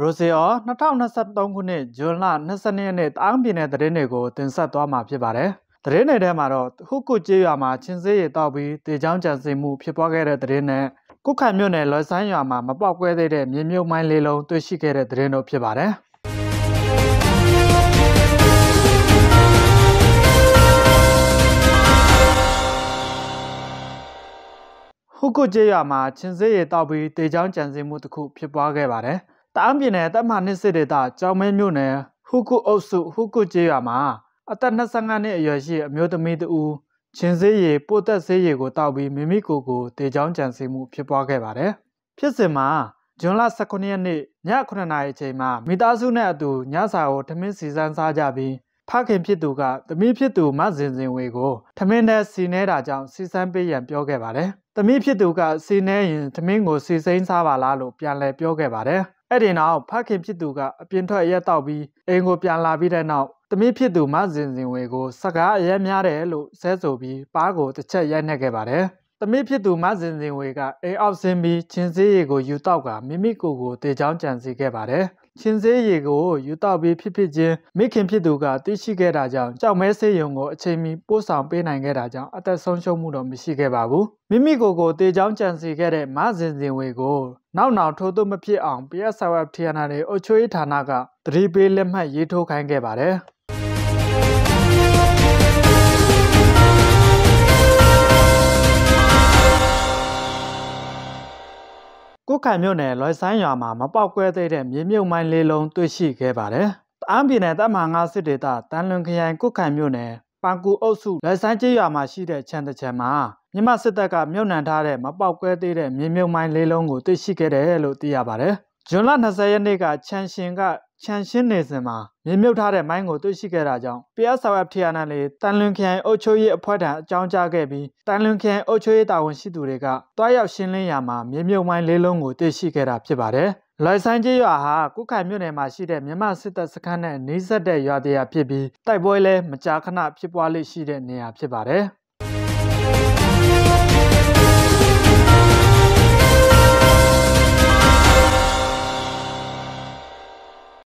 ရိုစီအော2023ခုနှစ်ဇွန်လ22ရက်နေ့တောင်ပြည်နယ်သတင်းတွေကိုတင်ဆက်သွားမှာဖြစ်ပါတယ်။သတင်းတွေထဲမှာတော့ခုကုကျေးရွာမှာချင်းစေးရီတောက်ပြီးတေချောင်းကြံစည်မှုဖြစ်ပွားခဲ့တဲ့သတင်းနဲ့ကုခန့်မြို့နယ်လွယ်ဆိုင်ရွာမှာမပေါက်ကွဲသေးတဲ့မြေမြုပ်မိုင်းလေးလုံးတွေ့ရှိခဲ့တဲ့သတင်းတို့ဖြစ်ပါတယ်။ဟုတ်ကုကျေးရွာမှာချင်းစေးရီတောက်ပြီးတေချောင်းကြံစည်မှုတစ်ခု ဖြစ်ပွားခဲ့ပါတယ်။တအမ်းပြည်နယ်တပ်မနစ်စစ်ဒေသကျောင်းမဲမြို့နယ်ဟူကုအုပ်စုဟူကုကျေးရွာမှာအသက်25နှစ်အရွယ်ရှိအမျိုးသမီးတဦးချင်းစေးရီပိုသက်စေးရီကိုတောက်ပြီးမိမိကိုယ်ကိုတေချောင်းကြံစီမှုဖြစ်ပွားခဲ့ပါတယ်။ဖြစ်စဉ်မှာဇွန်လ19ရက်နေ့ည9နာရီအချိန်မှာမိသားစုနဲ့အတူညစာကိုထမင်းစီစမ်းစားကြပြီးဖခင်ဖြစ်သူကသမီးဖြစ်သူမဇင်ဇင်ဝေကိုထမင်းနဲ့စီနေတာကြောင့်စီစမ်းပေးရန်ပြောခဲ့ပါတယ်။သမီးဖြစ်သူကစီနေရင်ထမင်းကိုစီစိမ်းစားပါလားလို့ပြန်လည်ပြောခဲ့ပါတယ်။အဲ့ဒီနောက်ဖခင်ဖြစ်သူကအပြင်ထွက်ရက်တော့ပြီးအိမ်ကိုပြန်လာပြီးတဲ့နောက်သမီးဖြစ်သူမဇင်ဇင်ဝေကိုစကားအရက်များတယ်လို့ဆဲဆိုပြီးပါးကိုတစ်ချက်ရိုက်နှက်ခဲ့ပါတယ်။သမီးဖြစ်သူမဇင်ဇင်ဝေကအိမ်အောက်ဆင်းပြီးချင်းစေးရီကိုယူတော့ကမိမိကိုယ်ကိုတေချောင်းကြံစီခဲ့ပါတယ်။ချင်းစေးရီကိုယူတော့ပြီးဖြစ်ဖြစ်ချင်းမိခင်ဖြစ်သူကသိရှိခဲ့တာကြောင့်ကြောက်မဲဆေးရုံကိုအချိန်မီပို့ဆောင်ပေးနိုင်ခဲ့တာကြောင့်အသက်ဆုံးရှုံးမှုတော့မရှိခဲ့ပါဘူး။မိမိကိုယ်ကိုတေချောင်းကြံစီခဲ့တဲ့မဇင်ဇင်ဝေကိုနောက်နောက်ထိုးသို့မဖြစ်အောင် PSWF ထီယနာတွေအုပ်ချုပ်ရေးဌာနကသတိပေးလက်မှတ်ရေးထိုးခိုင်းခဲ့ပါတယ်ကိုကံမြို့နယ်လွိုင်ဆိုင်ရွာမှာမပေါက်ကွဲသေးတဲ့မြေမြုပ်မိုင်းလေးလုံးတွေ့ရှိခဲ့ပါတယ်။အမ်းပြည်နယ်တပ်မဟာ9စစ်ဒေသတန်လွန်ခရိုင်ကိုကံမြို့နယ်ပန်ကူအုပ်စုလွိုင်ဆိုင်ကျေးရွာမှာရှိတဲ့ခြံတစ်ခြံမှာမြန်မာစစ်တပ်ကမြုပ်နှံထားတဲ့မပေါက်ကွဲသေးတဲ့မြေမြုပ်မိုင်းလေးလုံးကိုသိရှိခဲ့တယ်လို့သိရပါတယ်။ဇွန်လ20ရက်နေ့ကချန်ရှင်ကချန်ရှင်းနေစဉ်မှာမြေမြုပ်ထားတဲ့မိုင်းကိုသိရှိခဲ့တာကြောင့် PSWF ထီယာနန်လေတန်လွင်ခရိုင်အုပ်ချုပ်ရေးအဖွဲ့ထံအကြောင်းကြားခဲ့ပြီးတန်လွင်ခရိုင်အုပ်ချုပ်ရေးတာဝန်ရှိသူတွေကတွားရောက်ရှင်းလင်းရာမှာမြေမြုပ်မိုင်းလေးလုံးကိုသိရှိခဲ့တာဖြစ်ပါတယ်။လွိုင်ဆိုင်ကြီးရွာဟာကုခိုင်မြို့နယ်မှာရှိတဲ့မြမစစ်တပ်စခန်းနဲ့နှိစက်တဲ့ရွာတရာဖြစ်ပြီးတိုက်ပွဲလဲမကြာခဏဖြစ်ပွားလေးရှိတဲ့နေရာဖြစ်ပါတယ်။